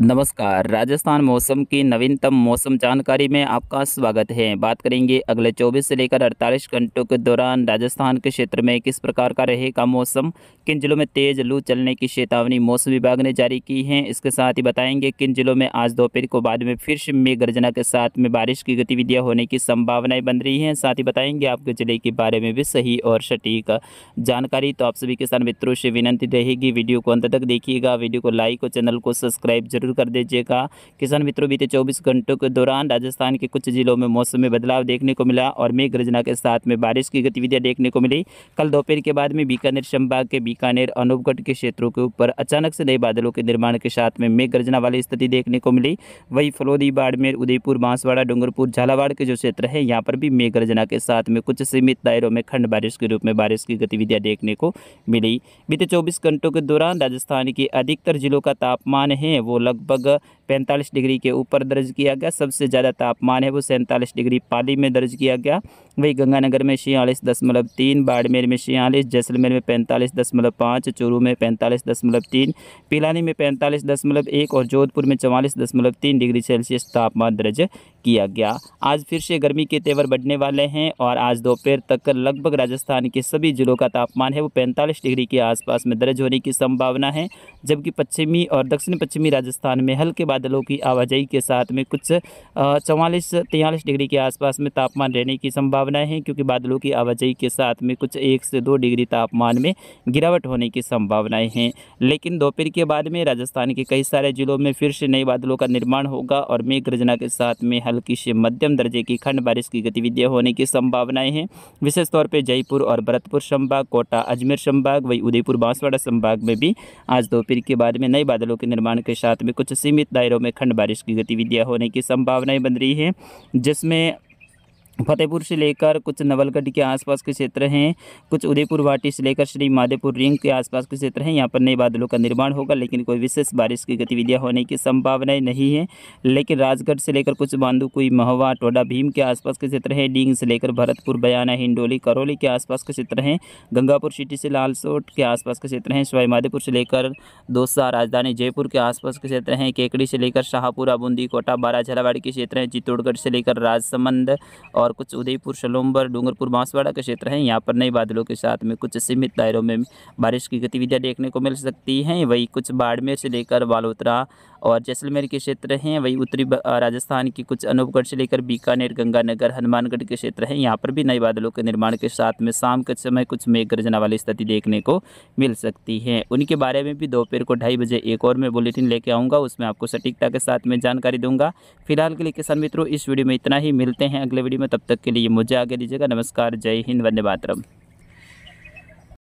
नमस्कार राजस्थान मौसम की नवीनतम मौसम जानकारी में आपका स्वागत है बात करेंगे अगले 24 से लेकर 48 घंटों के दौरान राजस्थान के क्षेत्र में किस प्रकार का रहेगा मौसम किन जिलों में तेज़ लू चलने की चेतावनी मौसम विभाग ने जारी की है इसके साथ ही बताएंगे किन जिलों में आज दोपहर को बाद में फिर से मेघ गर्जना के साथ में बारिश की गतिविधियाँ होने की संभावनाएँ बन रही हैं साथ ही बताएंगे आपके जिले के बारे में भी सही और सटीक जानकारी तो आप सभी किसान मित्रों से विनंती रहेगी वीडियो को अंत तक देखिएगा वीडियो को लाइक और चैनल को सब्सक्राइब जरूर जरूर कर दीजिएगा किसान मित्रों बीते चौबीस घंटों के दौरान राजस्थान के कुछ जिलों में मौसम में बदलाव देखने को मिला और मेघ गर्जना के साथ में बारिश की गतिविधियाँ देखने को मिली कल दोपहर के बाद में बीकानेर संभाग के बीकानेर अनूपगढ़ के क्षेत्रों के ऊपर अचानक से नए बादलों के निर्माण के साथ में मेघ गर्जना वाली स्थिति देखने को मिली वही फलोदी बाड़मेर उदयपुर बांसवाड़ा डूंगरपुर झालावाड़ के जो क्षेत्र है यहाँ पर भी मेघ गर्जना के साथ में कुछ सीमित दायरों में खंड बारिश के रूप में बारिश की गतिविधियाँ देखने को मिली बीते चौबीस घंटों के दौरान राजस्थान के अधिकतर जिलों का तापमान है वो लगभग लगभग 45 डिग्री के ऊपर दर्ज किया गया सबसे ज़्यादा तापमान है वो सैंतालीस डिग्री पाली में दर्ज किया गया वही गंगानगर में छियालीस दशमलव तीन बाड़मेर में छियालीस जैसलमेर में पैंतालीस दशमलव पाँच चूरू में पैंतालीस दशमलव तीन पिलानी में पैंतालीस दशमलव एक और जोधपुर में चवालीस दशमलव तीन डिग्री सेल्सियस तापमान दर्ज किया गया आज फिर से गर्मी के तेवर बढ़ने वाले हैं और आज दोपहर तक लगभग राजस्थान के सभी जिलों का तापमान है वो पैंतालीस डिग्री के आसपास में दर्ज होने की संभावना है जबकि पश्चिमी और दक्षिण पश्चिमी राजस्थान में हल्के बादलों की आवाजाही के साथ में कुछ चौवालीस तेयालीस डिग्री के आसपास में तापमान रहने की संभावना है क्योंकि बादलों की आवाजाही के साथ में कुछ एक से दो डिग्री तापमान में गिरावट होने की संभावनाएं हैं लेकिन दोपहर के बाद में राजस्थान के कई सारे जिलों में फिर से नए बादलों का निर्माण होगा और मेघ गर्जना के साथ में हल्के हल्की से मध्यम दर्जे की खंड बारिश की गतिविधियाँ होने की संभावनाएं हैं विशेष तौर पर जयपुर और भरतपुर संभाग कोटा अजमेर संभाग वही उदयपुर बांसवाड़ा संभाग में भी आज दोपहर के बाद में नए बादलों के निर्माण के साथ में कुछ सीमित दायरों में खंड बारिश की गतिविधियाँ होने की संभावनाएं बन रही है जिसमें फतेहपुर से लेकर कुछ नवलगढ़ के आसपास के क्षेत्र हैं कुछ उदयपुर वाटी से लेकर श्री माधेपुर रिंग के आसपास के क्षेत्र हैं यहाँ पर नए बादलों का निर्माण होगा लेकिन कोई विशेष बारिश की गतिविधियाँ होने की संभावनाएं नहीं है लेकिन राजगढ़ से लेकर कुछ कोई महवा टोडा भीम के आसपास के क्षेत्र हैं डींग से लेकर भरतपुर बयाना हिंडोली करौली के आसपास के क्षेत्र हैं गंगापुर सिटी से लालसोट के आसपास के क्षेत्र हैं सवाई माधेपुर से लेकर दोसा राजधानी जयपुर के आसपास के क्षेत्र हैं केकड़ी से लेकर शाहपुरा बूंदी कोटा बारा झालावाड़ी के क्षेत्र हैं चित्तौड़गढ़ से लेकर राजसमंद और और कुछ उदयपुर शलोम्बर डूंगरपुर बांसवाड़ा के क्षेत्र हैं यहाँ पर नए बादलों के साथ में कुछ सीमित दायरों में बारिश की गतिविधियाँ देखने को मिल सकती हैं वही कुछ बाड़मेर से लेकर बालोतरा और जैसलमेर के क्षेत्र हैं वही उत्तरी राजस्थान की कुछ अनूपगढ़ से लेकर बीकानेर गंगानगर हनुमानगढ़ के क्षेत्र हैं यहाँ पर भी नए बादलों के निर्माण के साथ में शाम के समय कुछ मेघ गर्जना वाली स्थिति देखने को मिल सकती है उनके बारे में भी दोपहर को ढाई बजे एक और मैं बुलेटिन लेके आऊँगा उसमें आपको सटीकता के साथ में जानकारी दूंगा फिलहाल के लिए किसान मित्रों इस वीडियो में इतना ही मिलते हैं अगले वीडियो में तब तक के लिए मुझे आगे दीजिएगा नमस्कार जय हिंद वंदे मातरम